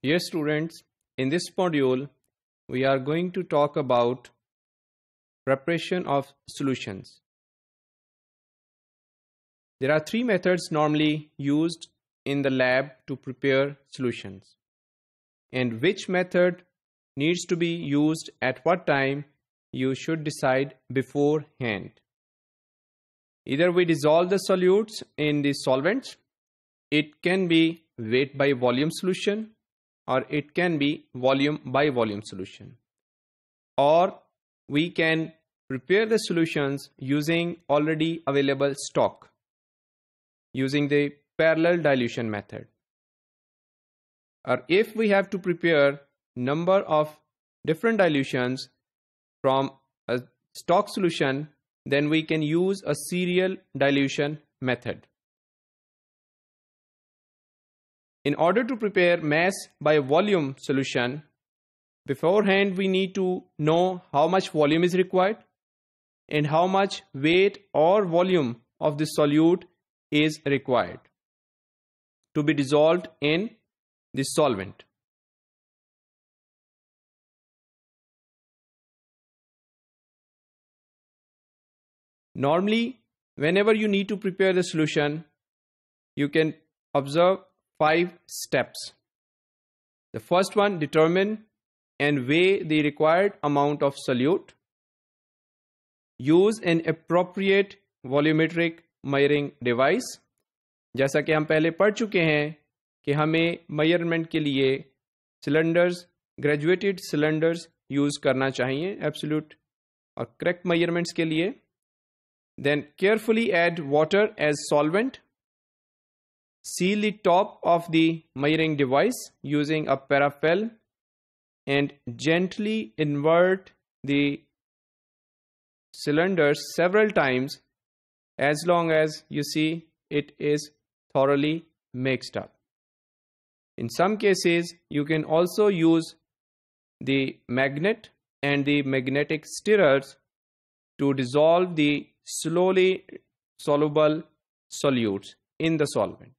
Dear students, in this module, we are going to talk about preparation of solutions. There are three methods normally used in the lab to prepare solutions. And which method needs to be used at what time, you should decide beforehand. Either we dissolve the solutes in the solvents, it can be weight by volume solution or it can be volume by volume solution or we can prepare the solutions using already available stock using the parallel dilution method or if we have to prepare number of different dilutions from a stock solution then we can use a serial dilution method In order to prepare mass by volume solution, beforehand we need to know how much volume is required and how much weight or volume of the solute is required to be dissolved in the solvent. Normally, whenever you need to prepare the solution, you can observe five steps. The first one, determine and weigh the required amount of solute. Use an appropriate volumetric measuring device. जैसा कि हम पहले पढ़ चुके हैं कि हमें measurement के लिए सिलेंडर्स ग्रेजुएटेड सिलेंडर्स यूज़ करना चाहिए एब्सोल्यूट और करेक्ट मेजरमेंट्स के लिए then carefully add water as solvent seal the top of the measuring device using a paraffel and gently invert the cylinder several times as long as you see it is thoroughly mixed up. In some cases, you can also use the magnet and the magnetic stirrers to dissolve the slowly soluble solutes in the solvent.